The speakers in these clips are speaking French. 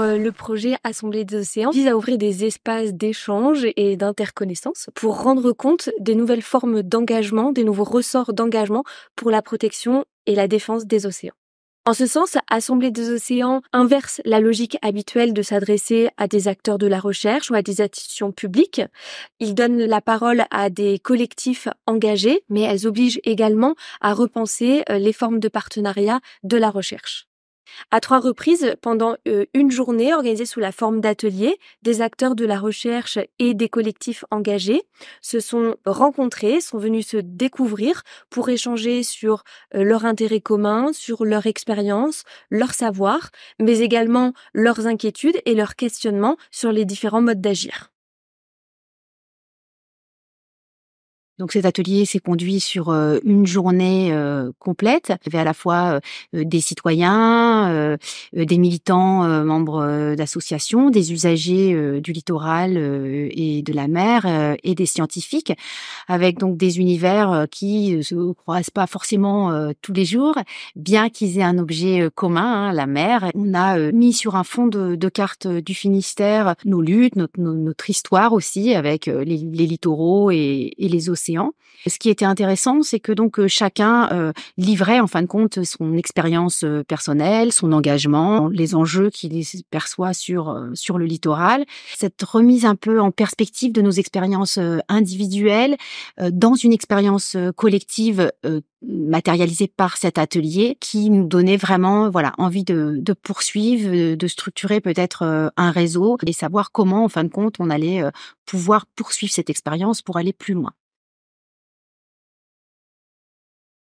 Euh, le projet Assemblée des océans vise à ouvrir des espaces d'échange et d'interconnaissance pour rendre compte des nouvelles formes d'engagement, des nouveaux ressorts d'engagement pour la protection et la défense des océans. En ce sens, Assemblée des océans inverse la logique habituelle de s'adresser à des acteurs de la recherche ou à des institutions publiques. Il donne la parole à des collectifs engagés, mais elles obligent également à repenser euh, les formes de partenariat de la recherche. À trois reprises, pendant une journée organisée sous la forme d'ateliers, des acteurs de la recherche et des collectifs engagés se sont rencontrés, sont venus se découvrir pour échanger sur leurs intérêts communs, sur leur expérience, leur savoir, mais également leurs inquiétudes et leurs questionnements sur les différents modes d'agir. Donc cet atelier s'est conduit sur une journée complète. Il y avait à la fois des citoyens, des militants membres d'associations, des usagers du littoral et de la mer et des scientifiques, avec donc des univers qui se croisent pas forcément tous les jours, bien qu'ils aient un objet commun, hein, la mer. On a mis sur un fond de, de cartes du Finistère nos luttes, notre, histoire aussi avec les, littoraux et les océans ce qui était intéressant, c'est que donc euh, chacun euh, livrait en fin de compte son expérience euh, personnelle, son engagement, les enjeux qu'il perçoit sur sur le littoral. Cette remise un peu en perspective de nos expériences individuelles dans une expérience collective matérialisée par cet atelier qui nous donnait vraiment voilà envie de poursuivre, de structurer peut-être un réseau et savoir comment en fin de compte on allait pouvoir poursuivre cette expérience pour aller plus loin.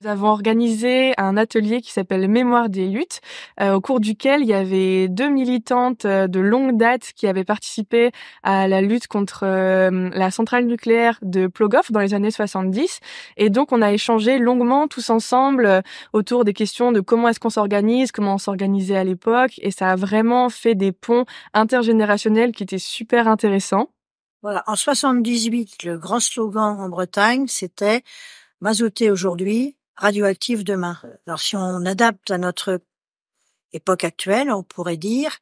Nous avons organisé un atelier qui s'appelle Mémoire des luttes, euh, au cours duquel il y avait deux militantes euh, de longue date qui avaient participé à la lutte contre euh, la centrale nucléaire de Plogoff dans les années 70. Et donc, on a échangé longuement tous ensemble autour des questions de comment est-ce qu'on s'organise, comment on s'organisait à l'époque. Et ça a vraiment fait des ponts intergénérationnels qui étaient super intéressants. Voilà. En 78, le grand slogan en Bretagne, c'était Mazoter aujourd'hui, radioactive demain. Alors si on adapte à notre époque actuelle, on pourrait dire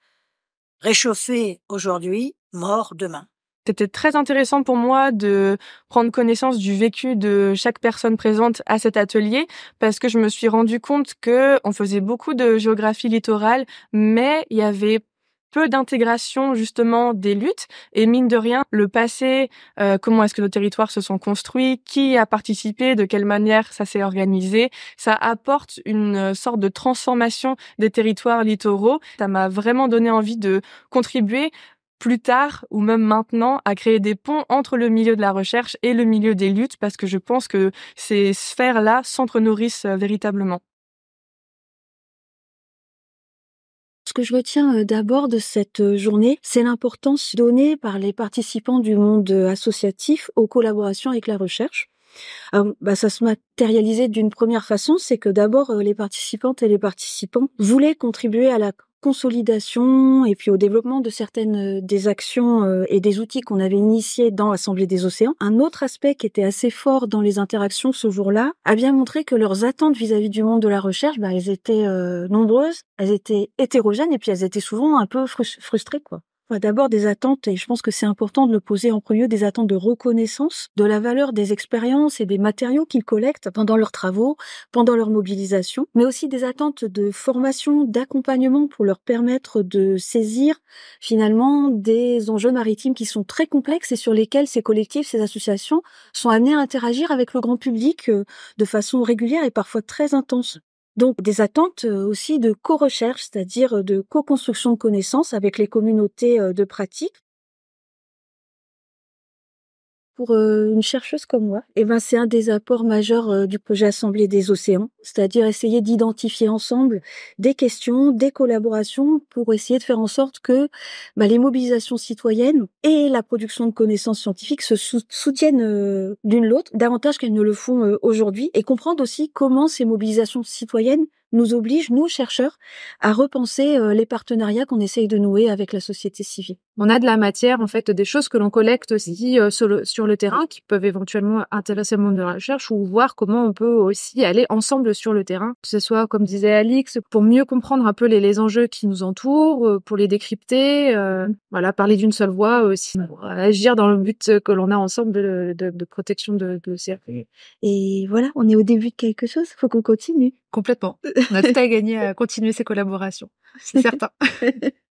réchauffé aujourd'hui, mort demain. C'était très intéressant pour moi de prendre connaissance du vécu de chaque personne présente à cet atelier parce que je me suis rendu compte que on faisait beaucoup de géographie littorale mais il y avait peu d'intégration justement des luttes et mine de rien le passé, euh, comment est-ce que nos territoires se sont construits, qui a participé, de quelle manière ça s'est organisé, ça apporte une euh, sorte de transformation des territoires littoraux. Ça m'a vraiment donné envie de contribuer plus tard ou même maintenant à créer des ponts entre le milieu de la recherche et le milieu des luttes parce que je pense que ces sphères-là s'entre-nourrissent euh, véritablement. Ce que je retiens euh, d'abord de cette euh, journée, c'est l'importance donnée par les participants du monde euh, associatif aux collaborations avec la recherche. Bah, ça se matérialisait d'une première façon, c'est que d'abord les participantes et les participants voulaient contribuer à la consolidation et puis au développement de certaines euh, des actions euh, et des outils qu'on avait initiés dans l'Assemblée des océans, un autre aspect qui était assez fort dans les interactions ce jour-là a bien montré que leurs attentes vis-à-vis du monde de la recherche, bah, elles étaient euh, nombreuses, elles étaient hétérogènes et puis elles étaient souvent un peu frustrées quoi. Bah, d'abord des attentes, et je pense que c'est important de le poser en premier, des attentes de reconnaissance de la valeur des expériences et des matériaux qu'ils collectent pendant leurs travaux, pendant leur mobilisation, mais aussi des attentes de formation, d'accompagnement pour leur permettre de saisir finalement des enjeux maritimes qui sont très complexes et sur lesquels ces collectifs, ces associations sont amenés à interagir avec le grand public euh, de façon régulière et parfois très intense. Donc des attentes euh, aussi de co-recherche, c'est-à-dire euh, de co-construction de connaissances avec les communautés euh, de pratique pour euh, une chercheuse comme moi, eh ben, c'est un des apports majeurs euh, du projet Assemblée des océans, c'est-à-dire essayer d'identifier ensemble des questions, des collaborations pour essayer de faire en sorte que bah, les mobilisations citoyennes et la production de connaissances scientifiques se soutiennent d'une euh, l'une l'autre davantage qu'elles ne le font aujourd'hui et comprendre aussi comment ces mobilisations citoyennes nous obligent, nous chercheurs, à repenser les partenariats qu'on essaye de nouer avec la société civile on a de la matière, en fait, des choses que l'on collecte aussi euh, sur, le, terrain qui peuvent éventuellement intéresser le monde de la recherche ou voir comment on peut aussi aller ensemble sur le terrain, que ce soit, comme disait Alix, pour mieux comprendre un peu les, enjeux qui nous entourent, euh, pour les décrypter, euh, voilà, parler d'une seule voix aussi, agir dans le but que l'on a ensemble de, protection de, de Et voilà, on est au début de quelque chose, il faut qu'on continue. Complètement. On a tout à gagner à continuer ces collaborations, c'est certain.